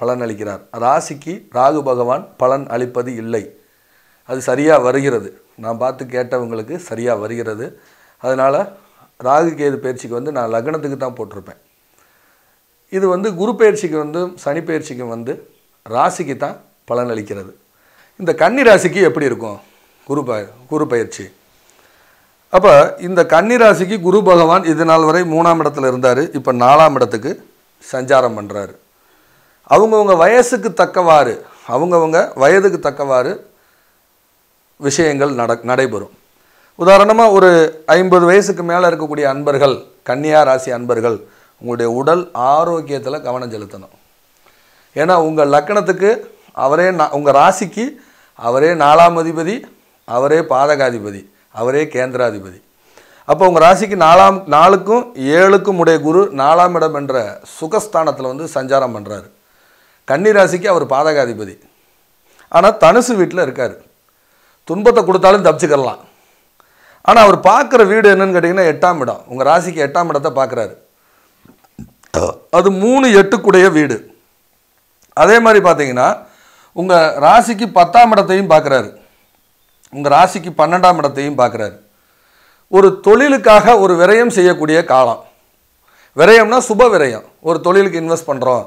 பலன் அளிக்கிறார் ராசிக்கு ராகு பகவான் பலன் அளிப்பது இல்லை அது சரியாக வருகிறது நான் பார்த்து கேட்டவங்களுக்கு சரியாக வருகிறது அதனால் ராகு கேது பயிற்சிக்கு வந்து நான் லக்னத்துக்கு தான் போட்டிருப்பேன் இது வந்து குரு பயிற்சிக்கு வந்து சனி பயிற்சிக்கும் வந்து ராசிக்கு தான் பலன் அளிக்கிறது இந்த கன்னி ராசிக்கு எப்படி இருக்கும் குரு ப குரு பயிற்சி அப்போ இந்த கன்னி ராசிக்கு குரு பகவான் இது நாள் வரை மூணாம் இடத்துல இருந்தார் இப்போ நாலாம் இடத்துக்கு சஞ்சாரம் பண்ணுறாரு அவங்கவுங்க வயசுக்கு தக்கவாறு அவங்கவுங்க வயதுக்கு தக்கவாறு விஷயங்கள் நட நடைபெறும் உதாரணமாக ஒரு ஐம்பது வயசுக்கு மேலே இருக்கக்கூடிய அன்பர்கள் கன்னியா ராசி அன்பர்கள் உங்களுடைய உடல் ஆரோக்கியத்தில் கவனம் செலுத்தணும் ஏன்னா உங்கள் லக்கணத்துக்கு அவரே நான் உங்கள் ராசிக்கு அவரே நாலாம் அதிபதி அவரே பாதகாதிபதி அவரே கேந்திராதிபதி அப்போ உங்கள் ராசிக்கு நாலாம் நாளுக்கும் ஏழுக்கும் உடைய குரு நாலாம் இடம் என்ற சுகஸ்தானத்தில் வந்து சஞ்சாரம் பண்ணுறாரு கன்னிராசிக்கு அவர் பாதகாதிபதி ஆனால் தனுசு வீட்டில் இருக்கார் துன்பத்தை கொடுத்தாலும் தப்பிச்சுக்கலாம் ஆனால் அவர் பார்க்குற வீடு என்னன்னு கேட்டிங்கன்னா எட்டாம் இடம் உங்கள் ராசிக்கு எட்டாம் இடத்தை பார்க்குறாரு அது மூணு எட்டுக்குடைய வீடு அதே மாதிரி பார்த்தீங்கன்னா உங்கள் ராசிக்கு பத்தாம் இடத்தையும் பார்க்குறாரு உங்கள் ராசிக்கு பன்னெண்டாம் இடத்தையும் பார்க்குறாரு ஒரு தொழிலுக்காக ஒரு விரயம் செய்யக்கூடிய காலம் விரயம்னா சுப விரயம் ஒரு தொழிலுக்கு இன்வெஸ்ட் பண்ணுறோம்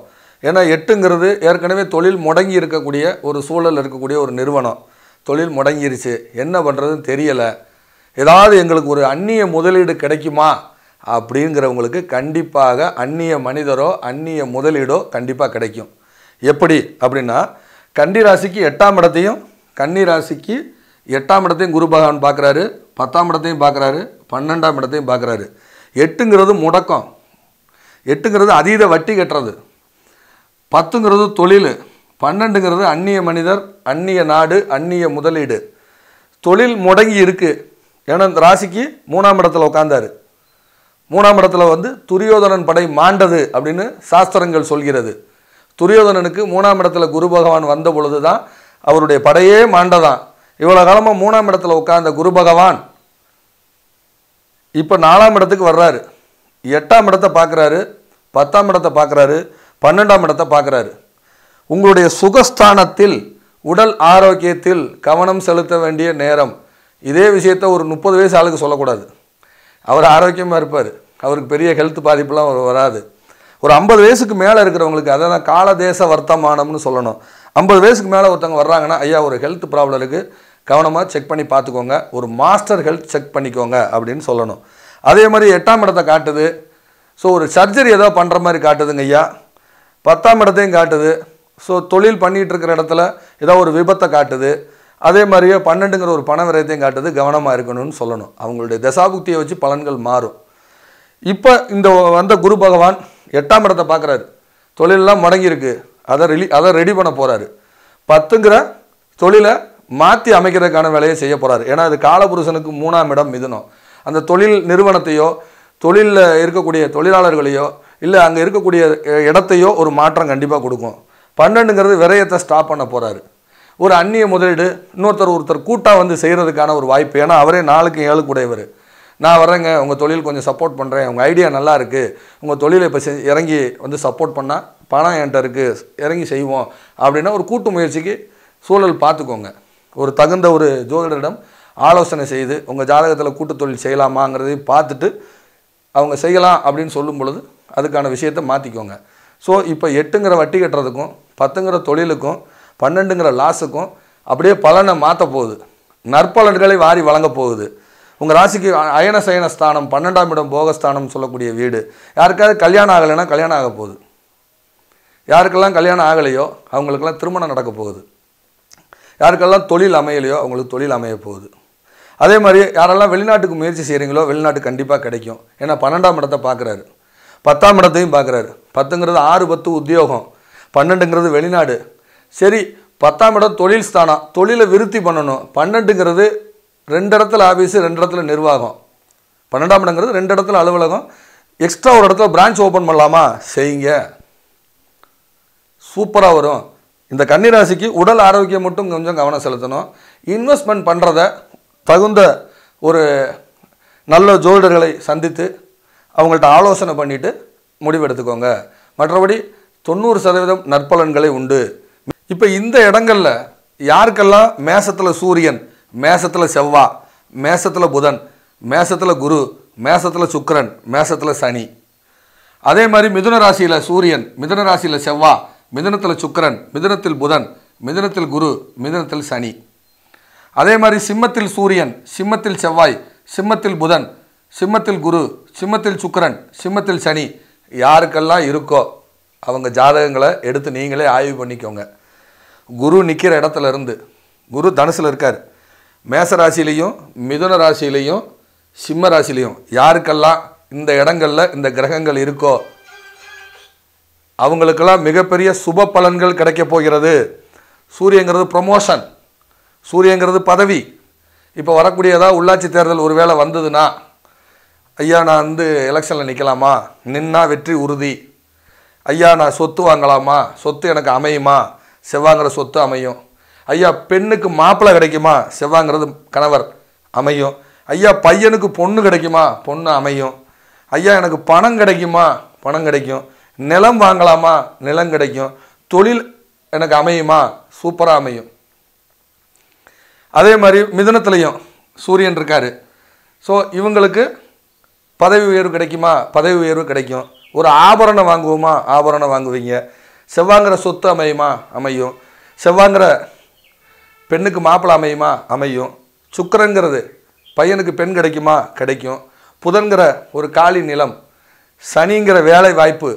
ஏன்னா எட்டுங்கிறது ஏற்கனவே தொழில் முடங்கி இருக்கக்கூடிய ஒரு சூழல் இருக்கக்கூடிய ஒரு நிறுவனம் தொழில் முடங்கிருச்சு என்ன பண்ணுறதுன்னு தெரியலை ஏதாவது எங்களுக்கு ஒரு அந்நிய முதலீடு கிடைக்குமா அப்படிங்கிறவங்களுக்கு கண்டிப்பாக அந்நிய மனிதரோ அந்நிய முதலீடோ கண்டிப்பாக கிடைக்கும் எப்படி அப்படின்னா கண்டி ராசிக்கு எட்டாம் இடத்தையும் கன்னி ராசிக்கு எட்டாம் இடத்தையும் குரு பகவான் பார்க்குறாரு பத்தாம் இடத்தையும் பார்க்குறாரு பன்னெண்டாம் இடத்தையும் பார்க்குறாரு எட்டுங்கிறது முடக்கம் எட்டுங்கிறது அதீத வட்டி கட்டுறது பத்துங்கிறது தொழில் பன்னெண்டுங்கிறது அந்நிய மனிதர் அந்நிய நாடு அந்நிய முதலீடு தொழில் முடங்கி இருக்குது ஏன்னா இந்த ராசிக்கு மூணாம் இடத்துல உட்காந்தாரு மூணாம் இடத்துல வந்து துரியோதனன் படை மாண்டது அப்படின்னு சாஸ்திரங்கள் சொல்கிறது துரியோதனனுக்கு மூணாம் இடத்துல குரு பகவான் வந்த பொழுது தான் அவருடைய படையே மாண்டதான் இவ்வளோ காலமாக மூணாம் இடத்துல உட்கார்ந்த குரு பகவான் இப்போ நாலாம் இடத்துக்கு வர்றாரு எட்டாம் இடத்தை பார்க்குறாரு பத்தாம் இடத்தை பார்க்குறாரு பன்னெண்டாம் இடத்தை பார்க்குறாரு உங்களுடைய சுகஸ்தானத்தில் உடல் ஆரோக்கியத்தில் கவனம் செலுத்த வேண்டிய நேரம் இதே விஷயத்த ஒரு முப்பது வயசு ஆளுக்கு சொல்லக்கூடாது அவர் ஆரோக்கியமாக இருப்பார் அவருக்கு பெரிய ஹெல்த் பாதிப்புலாம் வராது ஒரு ஐம்பது வயசுக்கு மேலே இருக்கிறவங்களுக்கு அதை தான் கால தேச வர்த்தமானம்னு சொல்லணும் ஐம்பது வயசுக்கு மேலே ஒருத்தவங்க வர்றாங்கன்னா ஐயா ஒரு ஹெல்த் ப்ராப்ளம் இருக்குது கவனமாக செக் பண்ணி பார்த்துக்கோங்க ஒரு மாஸ்டர் ஹெல்த் செக் பண்ணிக்கோங்க அப்படின்னு சொல்லணும் அதே மாதிரி எட்டாம் இடத்தை காட்டுது ஸோ ஒரு சர்ஜரி ஏதோ பண்ணுற மாதிரி காட்டுதுங்க ஐயா பத்தாம் இடத்தையும் காட்டுது ஸோ தொழில் பண்ணிகிட்டு இருக்கிற இடத்துல ஏதோ ஒரு விபத்தை காட்டுது அதே மாதிரியே பன்னெண்டுங்கிற ஒரு பண விரயத்தையும் காட்டுது கவனமாக இருக்கணும்னு சொல்லணும் அவங்களுடைய தசாபுக்தியை வச்சு பலன்கள் மாறும் இப்போ இந்த வந்த குரு பகவான் எட்டாம் இடத்தை பார்க்குறாரு தொழிலெலாம் முடங்கியிருக்கு அதை ரிலி அதை ரெடி பண்ண போகிறாரு பத்துங்கிற தொழிலை மாற்றி அமைக்கிறதுக்கான வேலையை செய்ய போகிறாரு ஏன்னா அது காலபுருஷனுக்கு மூணாம் இடம் மிதுனம் அந்த தொழில் நிறுவனத்தையோ தொழிலில் இருக்கக்கூடிய தொழிலாளர்களையோ இல்லை அங்கே இருக்கக்கூடிய இடத்தையோ ஒரு மாற்றம் கண்டிப்பாக கொடுக்கும் பன்னெண்டுங்கிறது விரயத்தை ஸ்டாப் பண்ண போகிறாரு ஒரு அந்நிய முதலீடு இன்னொருத்தர் ஒருத்தர் கூட்டாக வந்து செய்கிறதுக்கான ஒரு வாய்ப்பு ஏன்னா அவரே நாளுக்கு ஏழு கூடையவர் நான் வரேங்க உங்கள் தொழில் கொஞ்சம் சப்போர்ட் பண்ணுறேன் உங்கள் ஐடியா நல்லா இருக்குது உங்கள் தொழிலை இப்போ இறங்கி வந்து சப்போர்ட் பண்ணால் பணம் என்கிட்ட இருக்குது இறங்கி செய்வோம் அப்படின்னா ஒரு கூட்டு முயற்சிக்கு சூழல் பார்த்துக்கோங்க ஒரு தகுந்த ஒரு ஜோதிடரிடம் ஆலோசனை செய்து உங்கள் ஜாதகத்தில் கூட்டு தொழில் செய்யலாமாங்கிறதையும் பார்த்துட்டு அவங்க செய்யலாம் அப்படின்னு சொல்லும் பொழுது அதுக்கான விஷயத்தை மாற்றிக்கோங்க ஸோ இப்போ எட்டுங்கிற வட்டி கட்டுறதுக்கும் பத்துங்கிற தொழிலுக்கும் பன்னெண்டுங்கிற லாஸுக்கும் அப்படியே பலனை மாற்ற போகுது நற்பலன்களை வாரி வழங்க போகுது உங்கள் ராசிக்கு அயன சயன ஸ்தானம் பன்னெண்டாம் இடம் போகஸ்தானம் சொல்லக்கூடிய வீடு யாருக்காவது கல்யாணம் ஆகலைன்னா கல்யாணம் ஆக போகுது யாருக்கெல்லாம் கல்யாணம் ஆகலையோ அவங்களுக்கெல்லாம் திருமணம் நடக்க போகுது யாருக்கெல்லாம் தொழில் அமையலையோ அவங்களுக்கு தொழில் அமைய போகுது அதே மாதிரி யாரெல்லாம் வெளிநாட்டுக்கு முயற்சி செய்கிறீங்களோ வெளிநாட்டு கண்டிப்பாக கிடைக்கும் ஏன்னா பன்னெண்டாம் இடத்தை பார்க்குறாரு பத்தாம் இடத்தையும் பார்க்குறாரு பத்துங்கிறது ஆறு பத்து உத்தியோகம் பன்னெண்டுங்கிறது வெளிநாடு சரி பத்தாம் இடம் தொழில் ஸ்தானம் தொழிலை விருத்தி பண்ணணும் பன்னெண்டுங்கிறது ரெண்டு இடத்துல ஆஃபீஸு ரெண்டு இடத்துல நிர்வாகம் பன்னெண்டாம் இடங்கிறது ரெண்டு இடத்துல அலுவலகம் எக்ஸ்ட்ரா ஒரு இடத்துல பிரான்ச் ஓப்பன் பண்ணலாமா செய்யுங்க சூப்பராக வரும் இந்த கன்னிராசிக்கு உடல் ஆரோக்கியம் மட்டும் கொஞ்சம் கவனம் செலுத்தணும் இன்வெஸ்ட்மெண்ட் பண்ணுறத தகுந்த ஒரு நல்ல ஜோல்டர்களை சந்தித்து அவங்கள்ட்ட ஆலோசனை பண்ணிவிட்டு முடிவெடுத்துக்கோங்க மற்றபடி தொண்ணூறு சதவீதம் நற்பலன்களை உண்டு இப்போ இந்த இடங்களில் யாருக்கெல்லாம் மேசத்தில் சூரியன் மேசத்தில் செவ்வா மேசத்தில் புதன் மேசத்தில் குரு மேசத்தில் சுக்கரன் மேசத்தில் சனி அதே மாதிரி மிதுன ராசியில் சூரியன் மிதுன ராசியில் செவ்வா மிதுனத்தில் சுக்கரன் மிதுனத்தில் புதன் மிதுனத்தில் குரு மிதுனத்தில் சனி அதே மாதிரி சிம்மத்தில் சூரியன் சிம்மத்தில் செவ்வாய் சிம்மத்தில் புதன் சிம்மத்தில் குரு சிம்மத்தில் சுக்கரன் சிம்மத்தில் சனி யாருக்கெல்லாம் இருக்கோ அவங்க ஜாதகங்களை எடுத்து நீங்களே ஆய்வு பண்ணிக்கோங்க குரு நிற்கிற இடத்துல இருந்து குரு தனுசில் இருக்கார் மேச ராசிலையும் மிதுன ராசிலையும் சிம்ம ராசிலையும் யாருக்கெல்லாம் இந்த இடங்களில் இந்த கிரகங்கள் இருக்கோ அவங்களுக்கெல்லாம் மிகப்பெரிய சுப பலன்கள் கிடைக்க போகிறது சூரியங்கிறது ப்ரொமோஷன் சூரியங்கிறது பதவி இப்போ வரக்கூடியதாக உள்ளாட்சி தேர்தல் ஒரு வேளை வந்ததுன்னா ஐயா நான் வந்து எலெக்ஷனில் நிற்கலாமா நின்னா வெற்றி உறுதி ஐயா நான் சொத்து வாங்கலாமா சொத்து எனக்கு அமையுமா செவ்வாங்கிற சொத்து அமையும் ஐயா பெண்ணுக்கு மாப்பிள்ளை கிடைக்குமா செவ்வாங்கிறது கணவர் அமையும் ஐயா பையனுக்கு பொண்ணு கிடைக்குமா பொண்ணு அமையும் ஐயா எனக்கு பணம் கிடைக்குமா பணம் கிடைக்கும் நிலம் வாங்கலாமா நிலம் கிடைக்கும் தொழில் எனக்கு அமையுமா சூப்பராக அமையும் அதே மாதிரி மிதனத்துலேயும் சூரியன் இருக்கார் ஸோ இவங்களுக்கு பதவி உயர்வு கிடைக்குமா பதவி உயர்வு கிடைக்கும் ஒரு ஆபரணம் வாங்குவோமா ஆபரணம் வாங்குவீங்க செவ்வாங்கிற சொத்து அமையுமா அமையும் செவ்வாங்கிற பெண்ணுக்கு மாப்பிள்ளை அமையுமா அமையும் சுக்கரங்கிறது பையனுக்கு பெண் கிடைக்குமா கிடைக்கும் புதன்கிற ஒரு காலி நிலம் சனிங்கிற வேலை வாய்ப்பு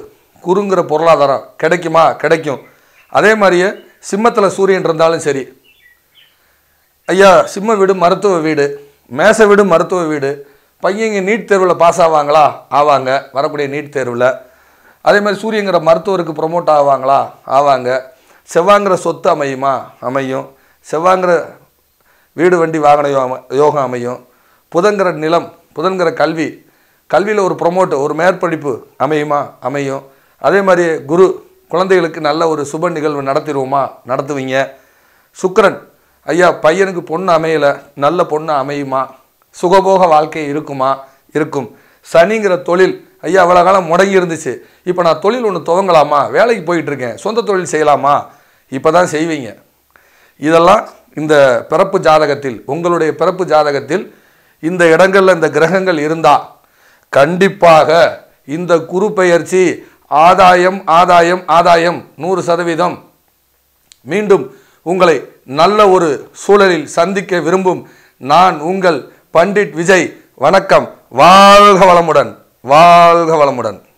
குறுங்கிற பொருளாதாரம் கிடைக்குமா கிடைக்கும் அதே மாதிரியே சிம்மத்தில் சூரியன் இருந்தாலும் சரி ஐயா சிம்ம வீடு மருத்துவ வீடு மேச வீடு மருத்துவ வீடு பையங்க நீட் தேர்வில் பாஸ் ஆவாங்களா ஆவாங்க வரக்கூடிய நீட் தேர்வில் அதே மாதிரி சூரியங்கிற மருத்துவருக்கு ப்ரொமோட் ஆவாங்களா ஆவாங்க செவ்வாங்கிற சொத்து அமையுமா அமையும் செவ்வாங்கிற வீடு வண்டி வாகன யோகம் யோகம் அமையும் புதன்கிற நிலம் புதன்கிற கல்வி கல்வியில் ஒரு ப்ரொமோட் ஒரு மேற்படிப்பு அமையுமா அமையும் அதே மாதிரி குரு குழந்தைகளுக்கு நல்ல ஒரு சுப நிகழ்வு நடத்திடுவோமா நடத்துவீங்க சுக்கரன் ஐயா பையனுக்கு பொண்ணு அமையலை நல்ல பொண்ணு அமையுமா சுகபோக வாழ்க்கை இருக்குமா இருக்கும் சனிங்கிற தொழில் ஐயா அவ்வளோ காலம் முடங்கி இருந்துச்சு இப்போ நான் தொழில் ஒன்று துவங்கலாமா வேலைக்கு போயிட்டுருக்கேன் சொந்த தொழில் செய்யலாமா இப்போ தான் செய்வீங்க இதெல்லாம் இந்த பிறப்பு ஜாதகத்தில் உங்களுடைய பிறப்பு ஜாதகத்தில் இந்த இடங்களில் இந்த கிரகங்கள் இருந்தால் கண்டிப்பாக இந்த குரு பயிற்சி ஆதாயம் ஆதாயம் ஆதாயம் நூறு சதவீதம் மீண்டும் உங்களை நல்ல ஒரு சூழலில் சந்திக்க விரும்பும் நான் உங்கள் பண்டிட் விஜய் வணக்கம் வாழ்க வளமுடன் வாழ்க வளமுடன்